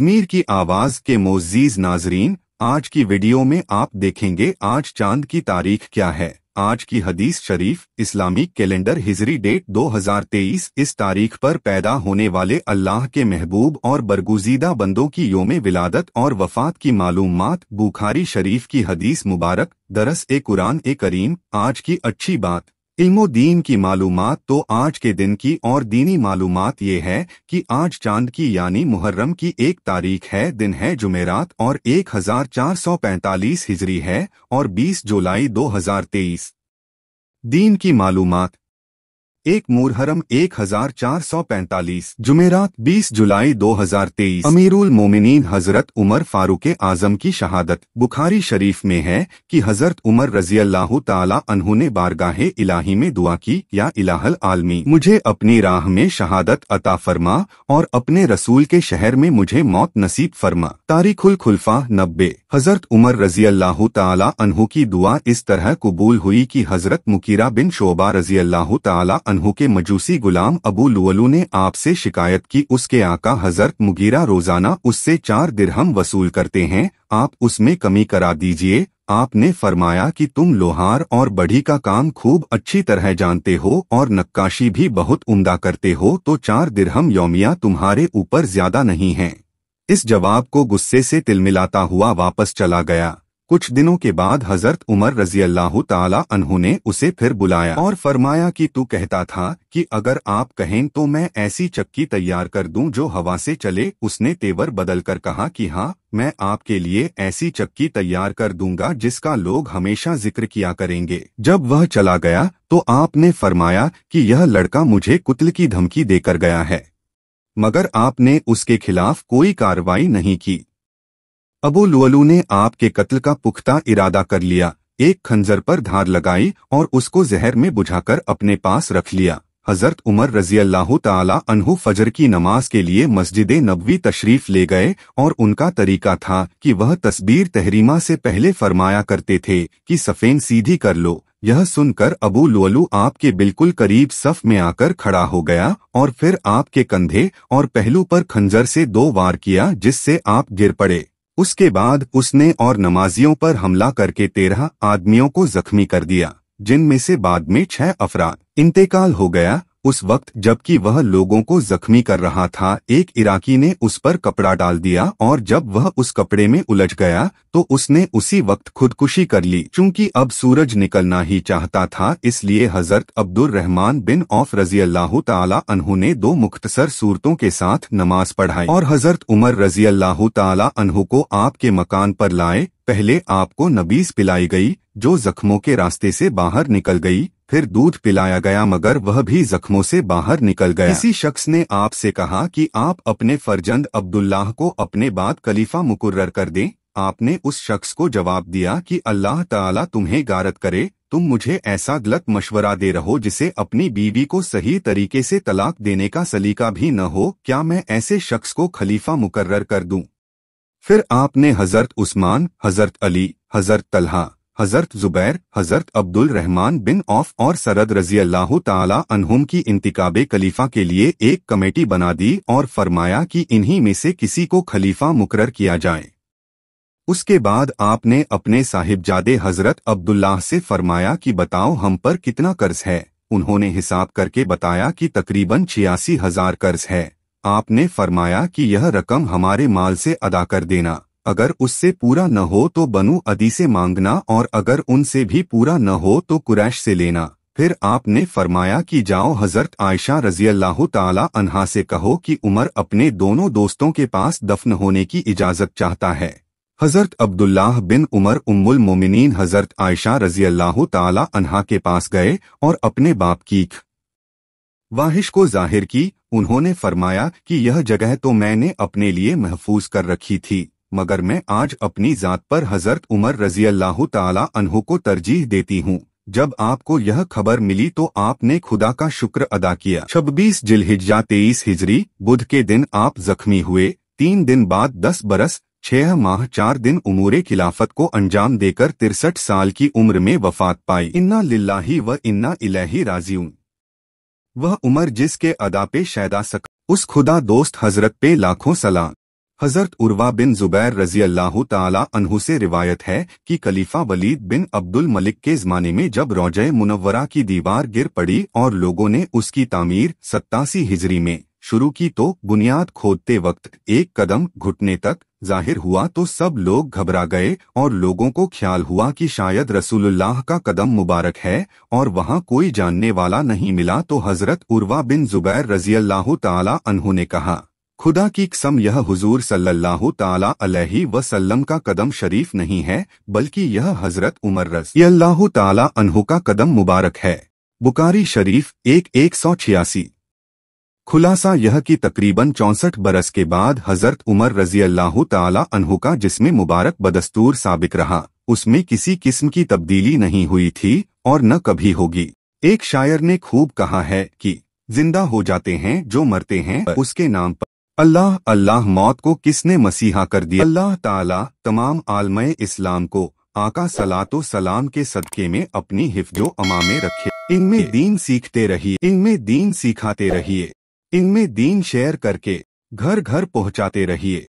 मीर की आवाज के मोजीज नाजरीन आज की वीडियो में आप देखेंगे आज चांद की तारीख क्या है आज की हदीस शरीफ इस्लामी कैलेंडर हिजरी डेट 2023 इस तारीख पर पैदा होने वाले अल्लाह के महबूब और बरगुजीदा बंदों की योम विलादत और वफात की मालूम बुखारी शरीफ की हदीस मुबारक दरस ए कुरान ए करीम आज की अच्छी बात इल्मो दीन की मालूम तो आज के दिन की और दीनी मालूम ये है कि आज चांद की यानी मुहर्रम की एक तारीख है दिन है जुमेरात और 1445 हिजरी है और 20 जुलाई 2023 दीन की मालूमात एक सौ 1445 जुमेरात 20 जुलाई 2023 अमीरुल मोमिनीन हजरत उमर फारूक आजम की शहादत बुखारी शरीफ में है कि हजरत उमर रजी अल्लाह तहु ने बारगाह इलाही में दुआ की या इलाहल आलमी मुझे अपनी राह में शहादत अता फरमा और अपने रसूल के शहर में मुझे मौत नसीब फरमा तारीखुल खुल्फा नब्बे हजरत उमर रजी अल्लाह तहु की दुआ इस तरह कबूल हुई की हजरत मुकीरा बिन शोबा रजी अल्लाह तला अनहु के मजूसी गुलाम अबू लुअलू ने आपसे शिकायत की उसके आका हजरत मुगीरा रोजाना उससे चार दिरहम वसूल करते हैं आप उसमें कमी करा दीजिए आपने फरमाया कि तुम लोहार और बढ़ी का काम खूब अच्छी तरह जानते हो और नक्काशी भी बहुत उम्दा करते हो तो चार दिरहम योमिया तुम्हारे ऊपर ज्यादा नहीं है इस जवाब को गुस्से से तिलमिलाता हुआ वापस चला गया कुछ दिनों के बाद हजरत उमर रजी अल्लाह तहों ने उसे फिर बुलाया और फरमाया कि तू कहता था कि अगर आप कहें तो मैं ऐसी चक्की तैयार कर दूं जो हवा से चले उसने तेवर बदलकर कहा कि हाँ मैं आपके लिए ऐसी चक्की तैयार कर दूंगा जिसका लोग हमेशा जिक्र किया करेंगे जब वह चला गया तो आपने फरमाया कि यह लड़का मुझे कुतल की धमकी देकर गया है मगर आपने उसके खिलाफ कोई कार्रवाई नहीं की अबू लुअलू ने आपके कत्ल का पुख्ता इरादा कर लिया एक खंजर पर धार लगाई और उसको जहर में बुझाकर अपने पास रख लिया हजरत उमर रजी अल्लाह तहु फजर की नमाज के लिए मस्जिद नबवी तशरीफ ले गए और उनका तरीका था कि वह तस्बीर तहरीमा से पहले फरमाया करते थे कि सफ़ेन सीधी कर लो यह सुनकर अबू लोलू आपके बिल्कुल करीब सफ में आकर खड़ा हो गया और फिर आपके कंधे और पहलू पर खंजर से दो वार किया जिससे आप गिर पड़े उसके बाद उसने और नमाजियों पर हमला करके तेरह आदमियों को जख्मी कर दिया जिनमें से बाद में छह अफराद इंतकाल हो गया उस वक्त जबकि वह लोगों को जख्मी कर रहा था एक इराकी ने उस पर कपड़ा डाल दिया और जब वह उस कपड़े में उलझ गया तो उसने उसी वक्त खुदकुशी कर ली चूंकि अब सूरज निकलना ही चाहता था इसलिए हजरत अब्दुल रहमान बिन औफ रजी अल्लाह अनहू ने दो मुख्तसर सूरतों के साथ नमाज पढ़ाई और हजरत उमर रजी अल्लाह अनहू को आपके मकान पर लाए पहले आपको नबीज पिलाई गई जो जख्मों के रास्ते से बाहर निकल गई फिर दूध पिलाया गया मगर वह भी जख्मों से बाहर निकल गया इसी शख्स ने आपसे कहा कि आप अपने फर्जंद अब्दुल्लाह को अपने बाद खलीफा मुकर्र कर दें आपने उस शख्स को जवाब दिया कि अल्लाह ताला तुम्हें गारत करे तुम मुझे ऐसा गलत मशवरा दे रहो जिसे अपनी बीवी को सही तरीके से तलाक देने का सलीका भी न हो क्या मैं ऐसे शख्स को खलीफा मुकर्र कर दूं? फिर आपने हजरत उस्मान हजरत अली हजरत तलहा हज़रत ज़ुबैर हज़रत अब्दुल रहमान बिन औफ और सरद रजी अल्लाह तहम की इंतकाब खलीफा के लिए एक कमेटी बना दी और फरमाया कि इन्हीं में से किसी को खलीफा मुकर किया जाए उसके बाद आपने अपने साहिबजादे हज़रत अब्दुल्लाह से फरमाया कि बताओ हम पर कितना कर्ज है उन्होंने हिसाब करके बताया कि तकरीबन छियासी हजार कर्ज है आपने फरमाया कि यह रकम हमारे माल से अदा कर देना अगर उससे पूरा न हो तो बनु अदी से मांगना और अगर उनसे भी पूरा न हो तो कुरैश से लेना फिर आपने फरमाया कि जाओ हजरत आयशा रजील्लाह ताला अनहा से कहो कि उमर अपने दोनों दोस्तों के पास दफन होने की इजाज़त चाहता है हजरत अब्दुल्लाह बिन उमर उम्मुल मोमिनीन हजरत आयशा रजील्लाह ताला अनहा के पास गए और अपने बाप की वाहिश को जाहिर की उन्होंने फरमाया कि यह जगह तो मैंने अपने लिए महफूज कर रखी थी मगर मैं आज अपनी जात पर हजरत उमर रजी अल्लाह अनहु को तरजीह देती हूँ जब आपको यह खबर मिली तो आपने खुदा का शुक्र अदा किया 26 जिलहिजा तेईस हिजरी बुध के दिन आप जख्मी हुए तीन दिन बाद 10 बरस छह माह चार दिन उमूर खिलाफत को अंजाम देकर तिरसठ साल की उम्र में वफात पाई इन्ना लाही व इन्ना इलाही राजी वह उमर जिसके अदा पे शैदा सक उस खुदा दोस्त हजरत पे लाखों सलाम हज़रत उर्वा बिन जुबैर रजी अल्लाह तहु से रिवायत है कि खलीफा वलीद बिन अब्दुल मलिक के ज़माने में जब रौज मुनवरा की दीवार गिर पड़ी और लोगों ने उसकी तामीर सत्तासी हिजरी में शुरू की तो बुनियाद खोदते वक्त एक कदम घुटने तक जाहिर हुआ तो सब लोग घबरा गए और लोगों को ख्याल हुआ कि शायद रसूलुल्लाह का कदम मुबारक है और वहां कोई जानने वाला नहीं मिला तो हज़रत उर्वा बिन जुबैर रजी अल्लाह तहु ने कहा खुदा की कसम यह हुजूर सल्लल्लाहु ताला अलैहि वसल्लम का कदम शरीफ नहीं है बल्कि यह हजरत उमर रस अल्लाह ताला अनहु का कदम मुबारक है बुकारी शरीफ एक एक सौ छियासी खुलासा यह कि तकरीबन चौंसठ बरस के बाद हजरत उमर रजी अल्लाह तहु का जिसमें मुबारक बदस्तूर साबित रहा उसमें किसी किस्म की तब्दीली नहीं हुई थी और न कभी होगी एक शायर ने खूब कहा है कि जिंदा हो जाते हैं जो मरते हैं उसके नाम पर अल्लाह अल्लाह मौत को किसने मसीहा कर दिया अल्लाह ताला तमाम आलमय इस्लाम को आका सलातो सलाम के सदके में अपनी हिफ्जो अमा में रखे इनमें दीन सीखते रहिए इनमें दीन सिखाते रहिए इनमें दीन शेयर करके घर घर पहुँचाते रहिए